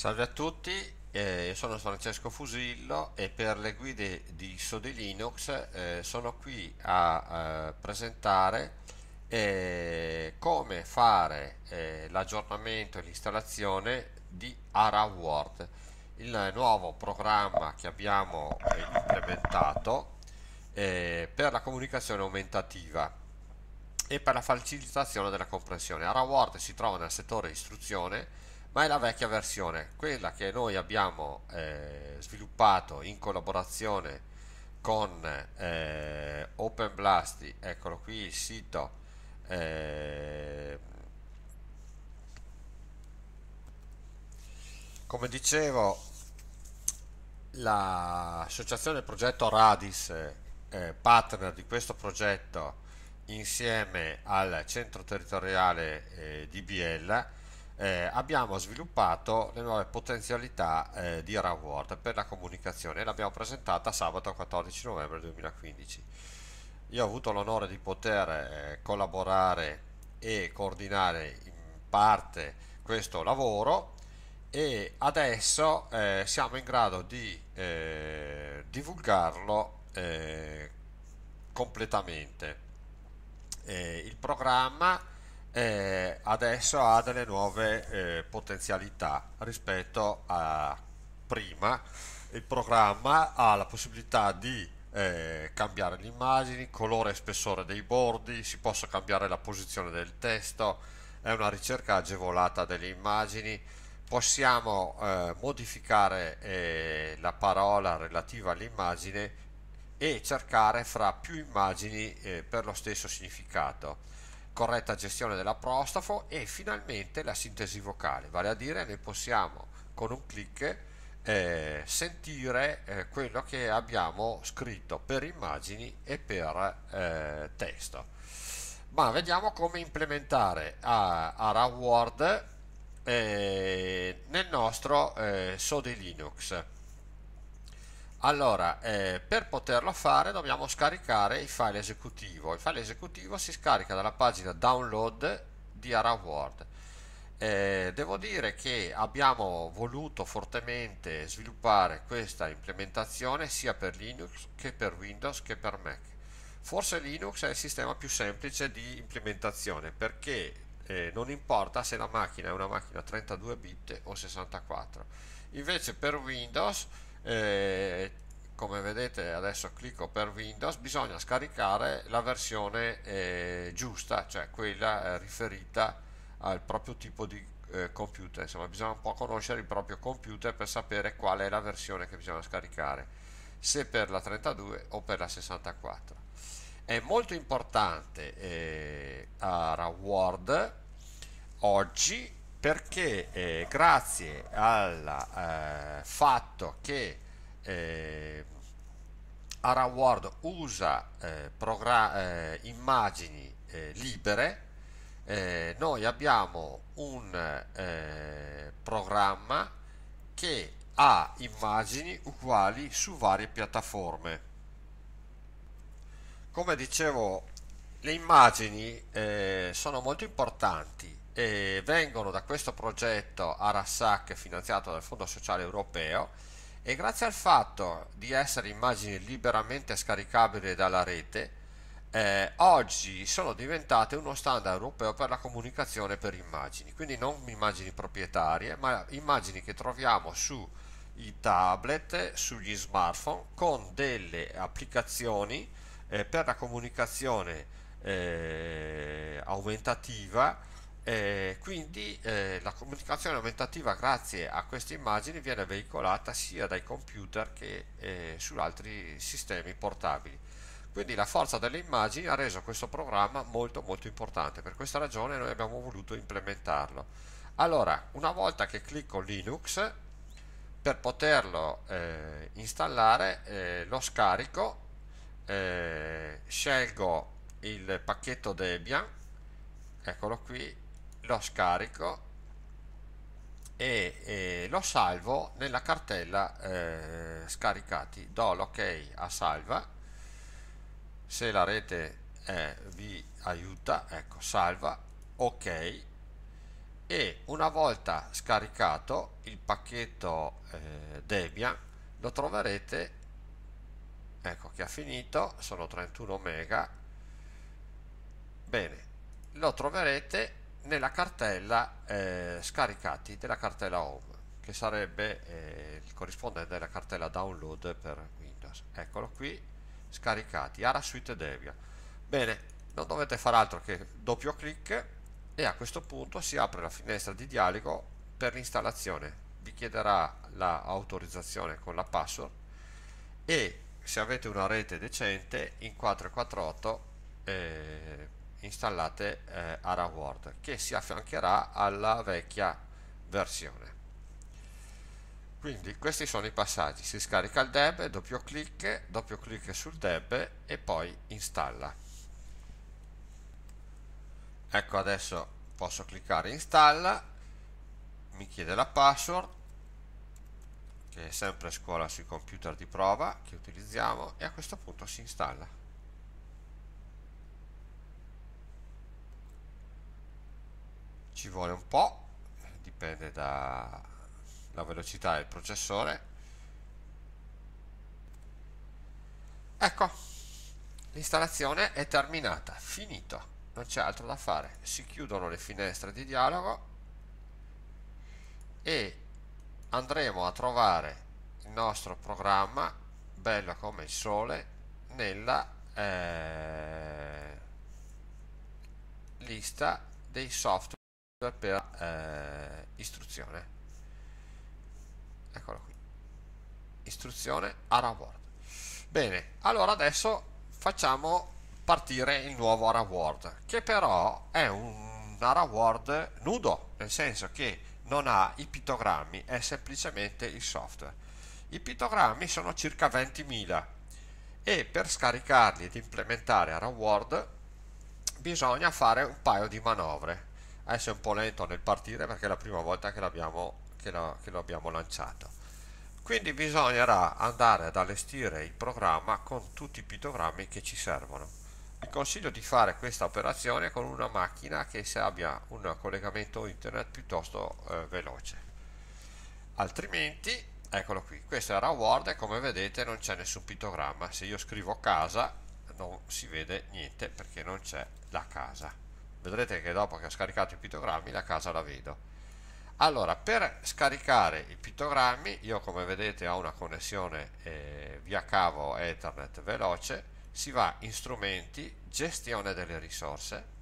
Salve a tutti, eh, io sono Francesco Fusillo e per le guide di Sodi Linux eh, sono qui a eh, presentare eh, come fare eh, l'aggiornamento e l'installazione di AraWord, il nuovo programma che abbiamo eh, implementato per la comunicazione aumentativa e per la facilitazione della comprensione. AraWord si trova nel settore istruzione ma è la vecchia versione, quella che noi abbiamo eh, sviluppato in collaborazione con eh, OpenBlasty, eccolo qui il sito eh, come dicevo l'associazione del progetto Radis eh, eh, partner di questo progetto insieme al centro territoriale eh, di Biella eh, abbiamo sviluppato le nuove potenzialità eh, di World per la comunicazione e l'abbiamo presentata sabato 14 novembre 2015. Io ho avuto l'onore di poter eh, collaborare e coordinare in parte questo lavoro e adesso eh, siamo in grado di eh, divulgarlo eh, completamente. il programma e adesso ha delle nuove eh, potenzialità rispetto a prima il programma ha la possibilità di eh, cambiare le immagini, colore e spessore dei bordi, si possa cambiare la posizione del testo, è una ricerca agevolata delle immagini, possiamo eh, modificare eh, la parola relativa all'immagine e cercare fra più immagini eh, per lo stesso significato corretta gestione dell'apostrofo e finalmente la sintesi vocale, vale a dire noi possiamo con un clic eh, sentire eh, quello che abbiamo scritto per immagini e per eh, testo. Ma vediamo come implementare a, a Word eh, nel nostro eh, Sode Linux. Allora, eh, per poterlo fare dobbiamo scaricare il file esecutivo. Il file esecutivo si scarica dalla pagina download di AraWord. Eh, devo dire che abbiamo voluto fortemente sviluppare questa implementazione sia per Linux che per Windows che per Mac. Forse Linux è il sistema più semplice di implementazione perché eh, non importa se la macchina è una macchina 32 bit o 64. Invece per Windows eh, come vedete adesso clicco per Windows bisogna scaricare la versione eh, giusta cioè quella eh, riferita al proprio tipo di eh, computer insomma bisogna un po' conoscere il proprio computer per sapere qual è la versione che bisogna scaricare se per la 32 o per la 64 è molto importante eh, a Word oggi perché eh, grazie al eh, fatto che eh, AraWord usa eh, eh, immagini eh, libere noi abbiamo un programma che ha immagini uguali su varie piattaforme come dicevo le immagini sono molto importanti e vengono da questo progetto Arasac finanziato dal Fondo Sociale Europeo e grazie al fatto di essere immagini liberamente scaricabili dalla rete eh, oggi sono diventate uno standard europeo per la comunicazione per immagini, quindi non immagini proprietarie, ma immagini che troviamo sui tablet, sugli smartphone, con delle applicazioni eh, per la comunicazione eh, aumentativa e eh, quindi eh, la comunicazione aumentativa grazie a queste immagini viene veicolata sia dai computer che eh, su altri sistemi portabili. Quindi la forza delle immagini ha reso questo programma molto molto importante, per questa ragione noi abbiamo voluto implementarlo. Allora, una volta che clicco Linux, per poterlo eh, installare eh, lo scarico, eh, scelgo il pacchetto Debian, eccolo qui, lo scarico e, e lo salvo nella cartella eh, scaricati do l'ok a salva se la rete eh, vi aiuta ecco salva ok e una volta scaricato il pacchetto eh, Debian lo troverete ecco che ha finito sono 31 mega bene lo troverete nella cartella eh, scaricati della cartella home che sarebbe eh, il corrispondente della cartella download per Windows eccolo qui scaricati Ara Suite Debian bene non dovete fare altro che doppio clic e a questo punto si apre la finestra di dialogo per l'installazione vi chiederà l'autorizzazione la con la password e se avete una rete decente in 448 eh, installate eh, AraWord che si affiancherà alla vecchia versione quindi questi sono i passaggi si scarica il deb doppio clic doppio clic sul deb e poi installa ecco adesso posso cliccare installa mi chiede la password che è sempre scuola sui computer di prova che utilizziamo e a questo punto si installa ci vuole un po' dipende dalla velocità del processore ecco l'installazione è terminata finito non c'è altro da fare si chiudono le finestre di dialogo e andremo a trovare il nostro programma bello come il sole nella eh, lista dei software per eh, istruzione eccolo qui istruzione ARA World bene allora adesso facciamo partire il nuovo ARA World che però è un ARA World nudo nel senso che non ha i pittogrammi è semplicemente il software i pittogrammi sono circa 20.000 e per scaricarli ed implementare ARA World bisogna fare un paio di manovre adesso è un po' lento nel partire perché è la prima volta che, che, la, che lo abbiamo lanciato quindi bisognerà andare ad allestire il programma con tutti i pittogrammi che ci servono vi consiglio di fare questa operazione con una macchina che abbia un collegamento internet piuttosto eh, veloce altrimenti eccolo qui questo era Word e come vedete non c'è nessun pittogramma se io scrivo casa non si vede niente perché non c'è la casa vedrete che dopo che ho scaricato i pittogrammi la casa la vedo allora per scaricare i pittogrammi io come vedete ho una connessione eh, via cavo ethernet veloce si va in strumenti gestione delle risorse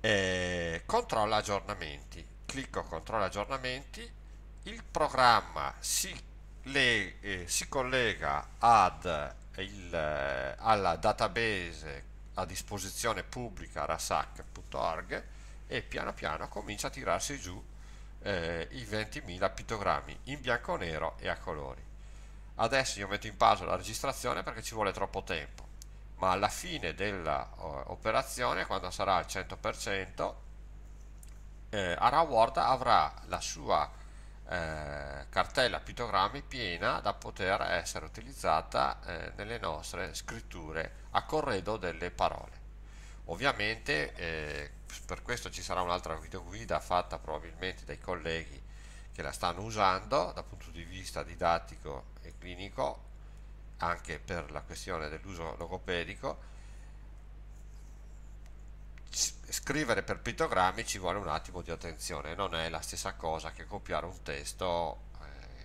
eh, controlla aggiornamenti clicco controlla aggiornamenti il programma si, le, eh, si collega ad il, eh, alla database a disposizione pubblica rasac.org e piano piano comincia a tirarsi giù eh, i 20.000 pittogrammi in bianco nero e a colori. Adesso io metto in pausa la registrazione perché ci vuole troppo tempo, ma alla fine dell'operazione, quando sarà al 100%, eh, Ara Ward avrà la sua eh, cartella pittogrammi piena da poter essere utilizzata eh, nelle nostre scritture a corredo delle parole. Ovviamente eh, per questo ci sarà un'altra video guida fatta probabilmente dai colleghi che la stanno usando dal punto di vista didattico e clinico anche per la questione dell'uso logopedico scrivere per pittogrammi ci vuole un attimo di attenzione, non è la stessa cosa che copiare un testo eh,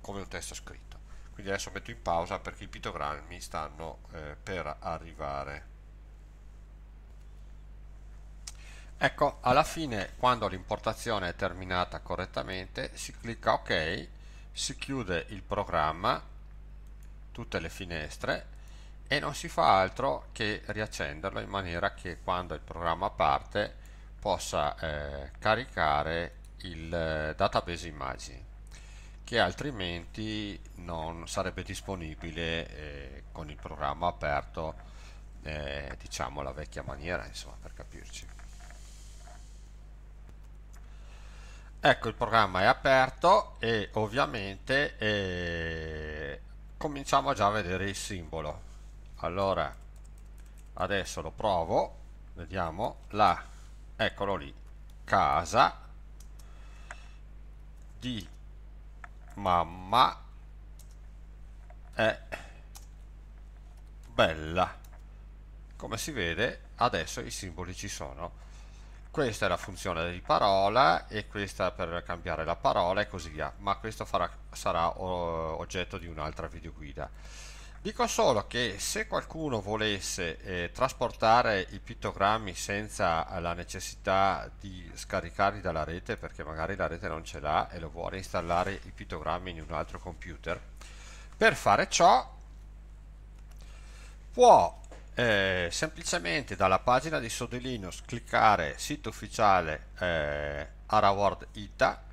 come un testo scritto. Quindi adesso metto in pausa perché i pittogrammi stanno eh, per arrivare. Ecco, alla fine quando l'importazione è terminata correttamente si clicca ok, si chiude il programma, tutte le finestre e non si fa altro che riaccenderlo in maniera che quando il programma parte possa eh, caricare il eh, database immagini che altrimenti non sarebbe disponibile eh, con il programma aperto eh, diciamo la vecchia maniera insomma per capirci ecco il programma è aperto e ovviamente eh, cominciamo già a vedere il simbolo allora adesso lo provo vediamo la eccolo lì casa di mamma è bella come si vede adesso i simboli ci sono questa è la funzione di parola e questa per cambiare la parola e così via ma questo farà, sarà oggetto di un'altra videoguida Dico solo che se qualcuno volesse eh, trasportare i pittogrammi senza la necessità di scaricarli dalla rete perché magari la rete non ce l'ha e lo vuole installare i pittogrammi in un altro computer, per fare ciò può eh, semplicemente dalla pagina di Sodelinus cliccare sito ufficiale eh, AraWorld ITA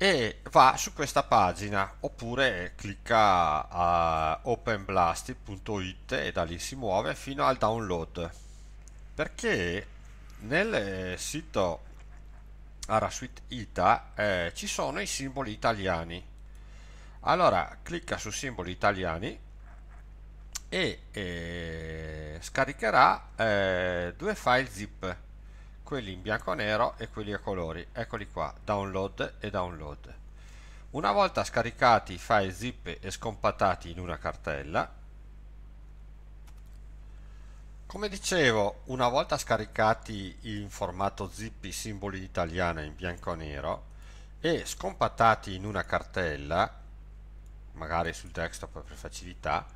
e va su questa pagina oppure clicca a openblast.it e da lì si muove fino al download perché nel sito Arasuite Ita eh, ci sono i simboli italiani allora clicca su simboli italiani e eh, scaricherà eh, due file zip quelli in bianco e nero e quelli a colori. Eccoli qua, download e download. Una volta scaricati i file zip e scompattati in una cartella, come dicevo, una volta scaricati in formato zip i simboli italiana in bianco e nero e scompattati in una cartella, magari sul desktop per facilità,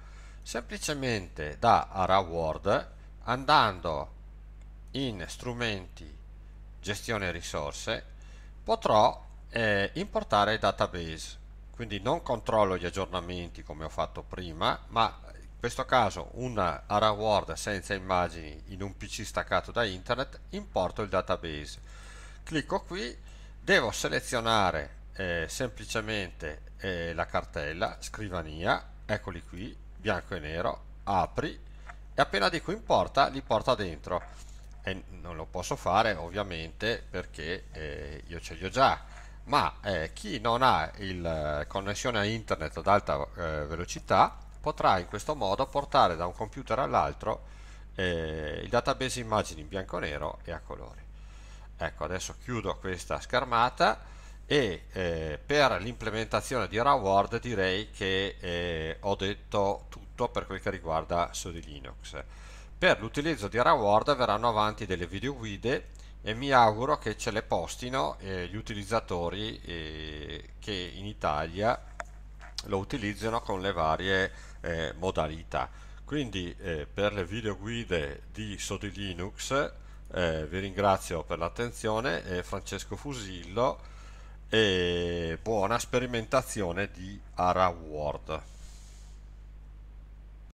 semplicemente da ARA Word andando in strumenti gestione risorse potrò eh, importare il database quindi non controllo gli aggiornamenti come ho fatto prima ma in questo caso una ARA Word senza immagini in un PC staccato da internet importo il database clicco qui devo selezionare eh, semplicemente eh, la cartella scrivania eccoli qui bianco e nero apri e appena dico importa li porta dentro e non lo posso fare ovviamente perché eh, io ce li ho già ma eh, chi non ha il eh, connessione a internet ad alta eh, velocità potrà in questo modo portare da un computer all'altro eh, il database immagini in bianco e nero e a colori ecco adesso chiudo questa schermata e eh, per l'implementazione di RAWWORD direi che eh, ho detto tutto per quel che riguarda su Linux per l'utilizzo di Reward verranno avanti delle videoguide e mi auguro che ce le postino eh, gli utilizzatori eh, che in Italia lo utilizzano con le varie eh, modalità. Quindi eh, per le videoguide di Sodi Linux eh, vi ringrazio per l'attenzione, eh, Francesco Fusillo e buona sperimentazione di ARA World.